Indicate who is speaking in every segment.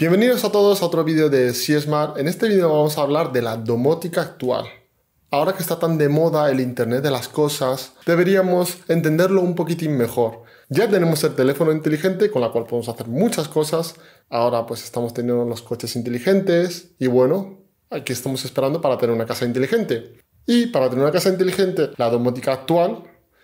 Speaker 1: Bienvenidos a todos a otro vídeo de CSmart. En este vídeo vamos a hablar de la domótica actual. Ahora que está tan de moda el Internet de las Cosas, deberíamos entenderlo un poquitín mejor. Ya tenemos el teléfono inteligente con la cual podemos hacer muchas cosas. Ahora pues estamos teniendo los coches inteligentes y bueno, aquí estamos esperando para tener una casa inteligente. Y para tener una casa inteligente, la domótica actual,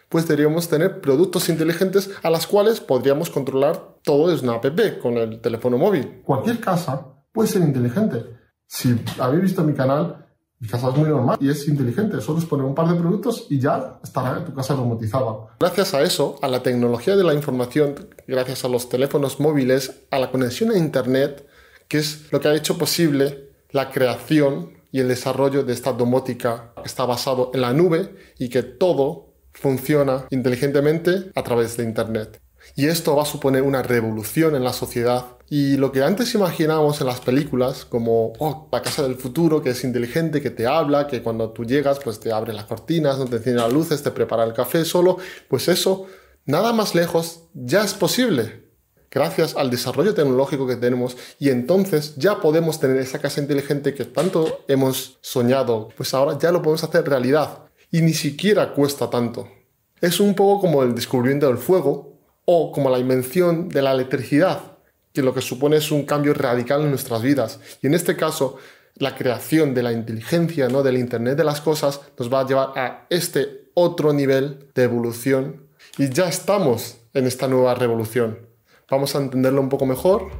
Speaker 1: pues deberíamos tener productos inteligentes a las cuales podríamos controlar todo es una app con el teléfono móvil. Cualquier casa puede ser inteligente. Si habéis visto mi canal, mi casa es muy normal y es inteligente. Solo es poner un par de productos y ya estará tu casa domotizada. Gracias a eso, a la tecnología de la información, gracias a los teléfonos móviles, a la conexión a Internet, que es lo que ha hecho posible la creación y el desarrollo de esta domótica que está basado en la nube y que todo funciona inteligentemente a través de Internet y esto va a suponer una revolución en la sociedad. Y lo que antes imaginábamos en las películas, como oh, la casa del futuro, que es inteligente, que te habla, que cuando tú llegas pues te abre las cortinas, no te enciende las luces, te prepara el café solo, pues eso, nada más lejos, ya es posible gracias al desarrollo tecnológico que tenemos y entonces ya podemos tener esa casa inteligente que tanto hemos soñado, pues ahora ya lo podemos hacer realidad y ni siquiera cuesta tanto. Es un poco como el descubrimiento del fuego, o como la invención de la electricidad, que lo que supone es un cambio radical en nuestras vidas. Y en este caso, la creación de la inteligencia, ¿no? del Internet de las cosas, nos va a llevar a este otro nivel de evolución. Y ya estamos en esta nueva revolución. Vamos a entenderlo un poco mejor.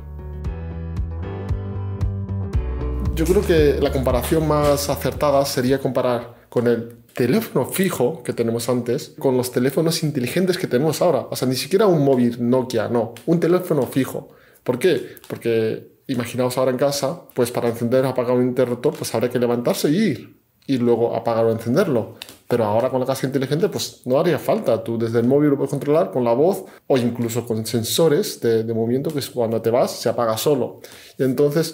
Speaker 1: Yo creo que la comparación más acertada sería comparar con el teléfono fijo que tenemos antes con los teléfonos inteligentes que tenemos ahora. O sea, ni siquiera un móvil Nokia, no, un teléfono fijo. ¿Por qué? Porque imaginaos ahora en casa, pues para encender o apagar un interruptor, pues habrá que levantarse y ir y luego apagar o encenderlo. Pero ahora con la casa inteligente, pues no haría falta. Tú desde el móvil lo puedes controlar con la voz o incluso con sensores de, de movimiento que es cuando te vas se apaga solo. Y entonces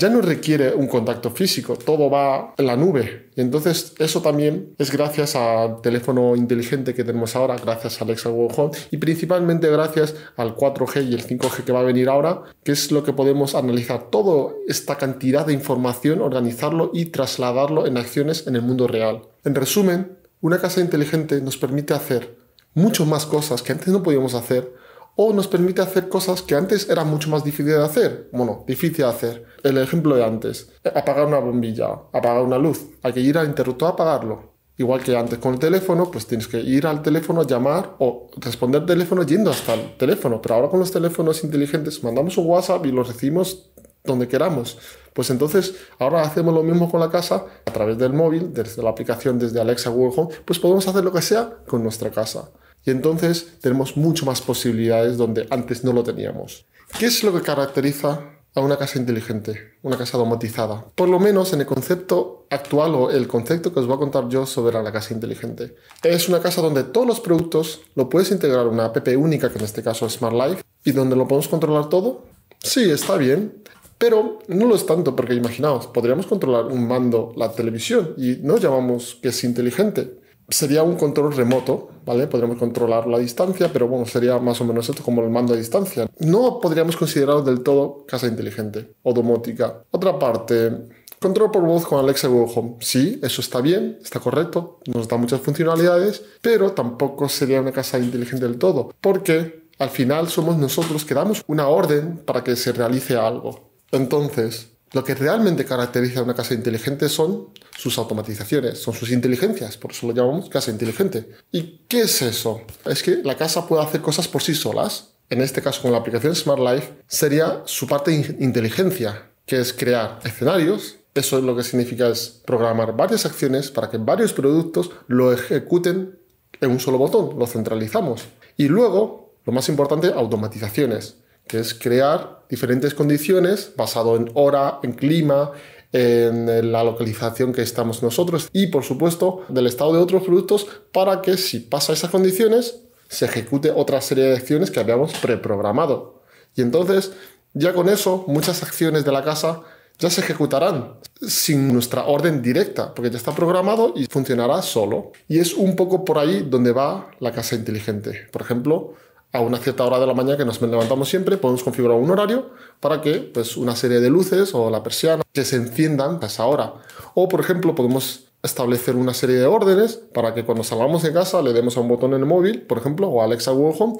Speaker 1: ya no requiere un contacto físico, todo va en la nube. entonces eso también es gracias al teléfono inteligente que tenemos ahora, gracias a Alexa Google Home y principalmente gracias al 4G y el 5G que va a venir ahora, que es lo que podemos analizar toda esta cantidad de información, organizarlo y trasladarlo en acciones en el mundo real. En resumen, una casa inteligente nos permite hacer mucho más cosas que antes no podíamos hacer o nos permite hacer cosas que antes era mucho más difícil de hacer. Bueno, difícil de hacer. El ejemplo de antes, apagar una bombilla, apagar una luz, hay que ir al interruptor a apagarlo. Igual que antes con el teléfono, pues tienes que ir al teléfono, a llamar o responder teléfono yendo hasta el teléfono. Pero ahora con los teléfonos inteligentes mandamos un WhatsApp y lo recibimos donde queramos. Pues entonces ahora hacemos lo mismo con la casa a través del móvil, desde la aplicación, desde Alexa Google Home, pues podemos hacer lo que sea con nuestra casa. Y entonces tenemos mucho más posibilidades donde antes no lo teníamos. ¿Qué es lo que caracteriza a una casa inteligente, una casa automatizada? Por lo menos en el concepto actual o el concepto que os voy a contar yo sobre la casa inteligente. Es una casa donde todos los productos lo puedes integrar una app única, que en este caso es Smart Life, y donde lo podemos controlar todo. Sí, está bien, pero no lo es tanto porque imaginaos, podríamos controlar un mando, la televisión, y no llamamos que es inteligente sería un control remoto, ¿vale? Podríamos controlar la distancia, pero bueno, sería más o menos esto como el mando a distancia. No podríamos considerarlo del todo casa inteligente o domótica. Otra parte, control por voz con Alexa Google Home. Sí, eso está bien, está correcto, nos da muchas funcionalidades, pero tampoco sería una casa inteligente del todo, porque al final somos nosotros que damos una orden para que se realice algo. Entonces, lo que realmente caracteriza a una casa inteligente son sus automatizaciones, son sus inteligencias, por eso lo llamamos casa inteligente. ¿Y qué es eso? Es que la casa puede hacer cosas por sí solas. En este caso, con la aplicación Smart Life, sería su parte de inteligencia, que es crear escenarios. Eso es lo que significa es programar varias acciones para que varios productos lo ejecuten en un solo botón, lo centralizamos. Y luego, lo más importante, automatizaciones que es crear diferentes condiciones basado en hora, en clima, en eh, la localización que estamos nosotros y por supuesto del estado de otros productos para que si pasa esas condiciones se ejecute otra serie de acciones que habíamos preprogramado. Y entonces ya con eso muchas acciones de la casa ya se ejecutarán sin nuestra orden directa, porque ya está programado y funcionará solo. Y es un poco por ahí donde va la casa inteligente. Por ejemplo, a una cierta hora de la mañana que nos levantamos siempre, podemos configurar un horario para que pues, una serie de luces o la persiana que se enciendan a esa hora. O, por ejemplo, podemos establecer una serie de órdenes para que cuando salgamos de casa le demos a un botón en el móvil, por ejemplo, o a Alexa Google Home,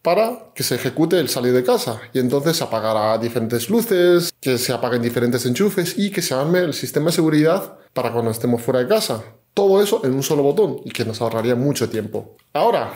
Speaker 1: para que se ejecute el salir de casa. Y entonces apagará diferentes luces, que se apaguen diferentes enchufes y que se arme el sistema de seguridad para cuando estemos fuera de casa. Todo eso en un solo botón y que nos ahorraría mucho tiempo. Ahora,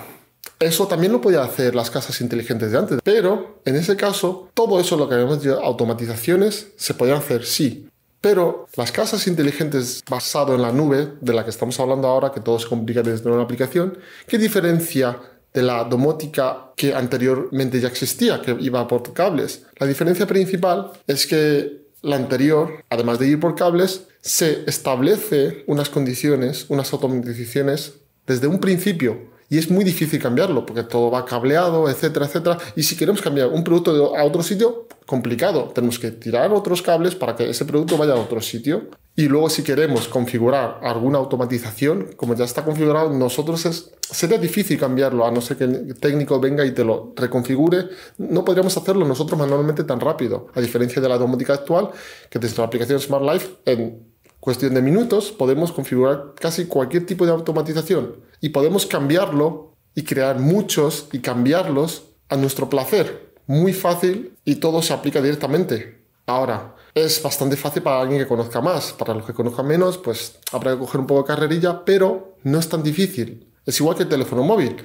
Speaker 1: eso también lo podían hacer las casas inteligentes de antes, pero en ese caso, todo eso lo que habíamos dicho, automatizaciones, se podían hacer sí. Pero las casas inteligentes basado en la nube, de la que estamos hablando ahora, que todo se complica desde una aplicación, ¿qué diferencia de la domótica que anteriormente ya existía, que iba por cables? La diferencia principal es que la anterior, además de ir por cables, se establece unas condiciones, unas automatizaciones desde un principio y es muy difícil cambiarlo porque todo va cableado, etcétera, etcétera. Y si queremos cambiar un producto a otro sitio, complicado. Tenemos que tirar otros cables para que ese producto vaya a otro sitio. Y luego si queremos configurar alguna automatización, como ya está configurado, nosotros es, sería difícil cambiarlo, a no ser que el técnico venga y te lo reconfigure. No podríamos hacerlo nosotros manualmente tan rápido, a diferencia de la domótica actual, que desde la aplicación Smart Life en cuestión de minutos, podemos configurar casi cualquier tipo de automatización y podemos cambiarlo y crear muchos y cambiarlos a nuestro placer. Muy fácil y todo se aplica directamente. Ahora, es bastante fácil para alguien que conozca más. Para los que conozcan menos, pues habrá que coger un poco de carrerilla, pero no es tan difícil. Es igual que el teléfono móvil.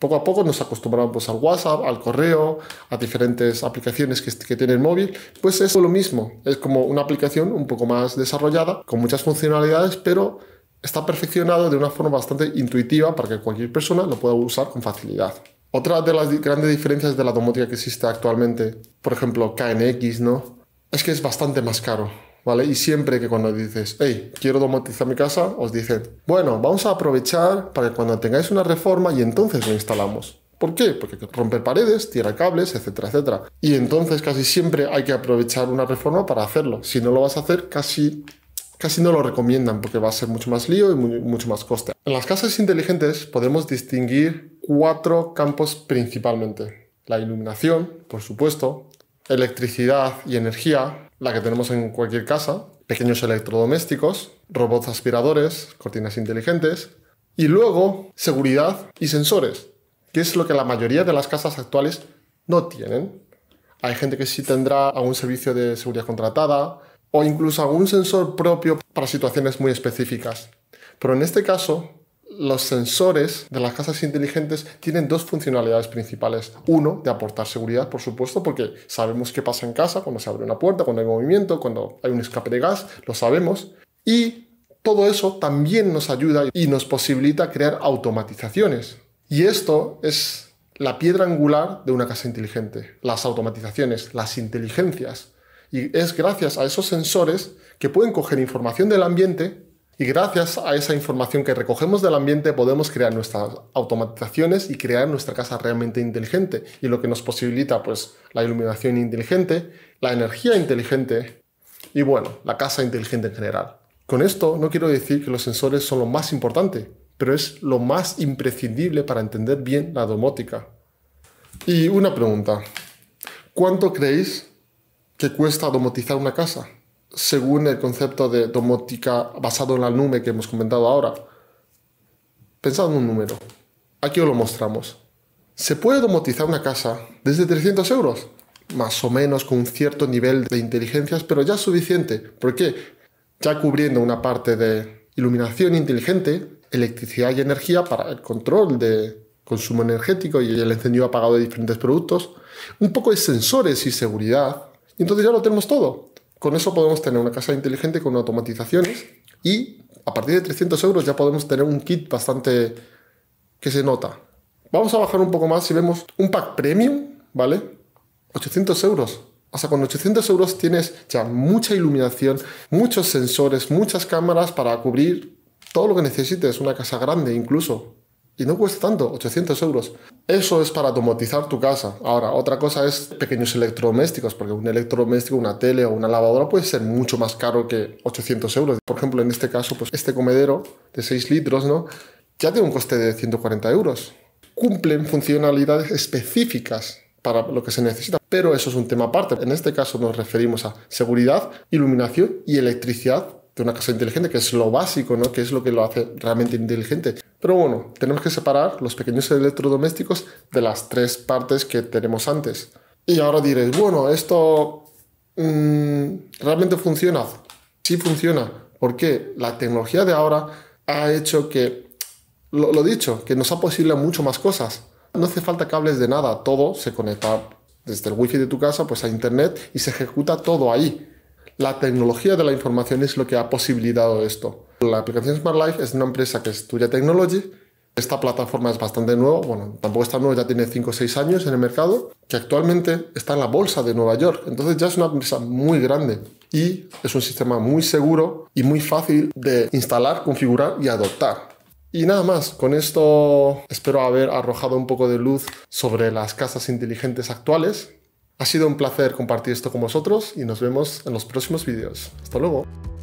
Speaker 1: Poco a poco nos acostumbramos al WhatsApp, al correo, a diferentes aplicaciones que, que tiene el móvil. Pues es lo mismo, es como una aplicación un poco más desarrollada, con muchas funcionalidades, pero está perfeccionado de una forma bastante intuitiva para que cualquier persona lo pueda usar con facilidad. Otra de las grandes diferencias de la domótica que existe actualmente, por ejemplo KNX, ¿no? Es que es bastante más caro. Y siempre que cuando dices, hey, quiero domotizar mi casa, os dicen, bueno, vamos a aprovechar para que cuando tengáis una reforma y entonces lo instalamos. ¿Por qué? Porque romper paredes, tirar cables, etcétera, etcétera. Y entonces casi siempre hay que aprovechar una reforma para hacerlo. Si no lo vas a hacer, casi casi no lo recomiendan porque va a ser mucho más lío y mucho más coste. En las casas inteligentes podemos distinguir cuatro campos principalmente. La iluminación, por supuesto, electricidad y energía, la que tenemos en cualquier casa, pequeños electrodomésticos, robots aspiradores, cortinas inteligentes, y luego seguridad y sensores, que es lo que la mayoría de las casas actuales no tienen. Hay gente que sí tendrá algún servicio de seguridad contratada o incluso algún sensor propio para situaciones muy específicas. Pero en este caso, los sensores de las casas inteligentes tienen dos funcionalidades principales. Uno, de aportar seguridad, por supuesto, porque sabemos qué pasa en casa cuando se abre una puerta, cuando hay movimiento, cuando hay un escape de gas, lo sabemos. Y todo eso también nos ayuda y nos posibilita crear automatizaciones. Y esto es la piedra angular de una casa inteligente, las automatizaciones, las inteligencias. Y es gracias a esos sensores que pueden coger información del ambiente y gracias a esa información que recogemos del ambiente podemos crear nuestras automatizaciones y crear nuestra casa realmente inteligente. Y lo que nos posibilita pues la iluminación inteligente, la energía inteligente y bueno, la casa inteligente en general. Con esto no quiero decir que los sensores son lo más importante, pero es lo más imprescindible para entender bien la domótica. Y una pregunta. ¿Cuánto creéis que cuesta domotizar una casa? según el concepto de domótica basado en la nube que hemos comentado ahora. Pensad en un número. Aquí os lo mostramos. Se puede domotizar una casa desde 300 euros, más o menos con un cierto nivel de inteligencias, pero ya suficiente. ¿Por qué? Ya cubriendo una parte de iluminación inteligente, electricidad y energía para el control de consumo energético y el encendido apagado de diferentes productos, un poco de sensores y seguridad, y entonces ya lo tenemos todo. Con eso podemos tener una casa inteligente con automatizaciones y a partir de 300 euros ya podemos tener un kit bastante que se nota. Vamos a bajar un poco más si vemos un pack premium, ¿vale? 800 euros. O sea, con 800 euros tienes ya mucha iluminación, muchos sensores, muchas cámaras para cubrir todo lo que necesites, una casa grande incluso. Y no cuesta tanto, 800 euros. Eso es para automatizar tu casa. Ahora, otra cosa es pequeños electrodomésticos, porque un electrodoméstico, una tele o una lavadora puede ser mucho más caro que 800 euros. Por ejemplo, en este caso, pues este comedero de 6 litros, ¿no? Ya tiene un coste de 140 euros. Cumplen funcionalidades específicas para lo que se necesita. Pero eso es un tema aparte. En este caso nos referimos a seguridad, iluminación y electricidad una casa inteligente, que es lo básico, ¿no? Que es lo que lo hace realmente inteligente. Pero bueno, tenemos que separar los pequeños electrodomésticos de las tres partes que tenemos antes. Y ahora diréis, bueno, esto mm, realmente funciona. Sí funciona, porque la tecnología de ahora ha hecho que, lo, dicho, que nos ha posible mucho más cosas. No hace falta cables de nada, todo se conecta desde el wifi de tu casa pues a internet y se ejecuta todo ahí. La tecnología de la información es lo que ha posibilitado esto. La aplicación Smart Life es una empresa que estudia technology. Esta plataforma es bastante nueva, bueno, tampoco está nueva, ya tiene 5 o 6 años en el mercado, que actualmente está en la bolsa de Nueva York. Entonces ya es una empresa muy grande y es un sistema muy seguro y muy fácil de instalar, configurar y adoptar. Y nada más, con esto espero haber arrojado un poco de luz sobre las casas inteligentes actuales ha sido un placer compartir esto con vosotros y nos vemos en los próximos vídeos. Hasta luego.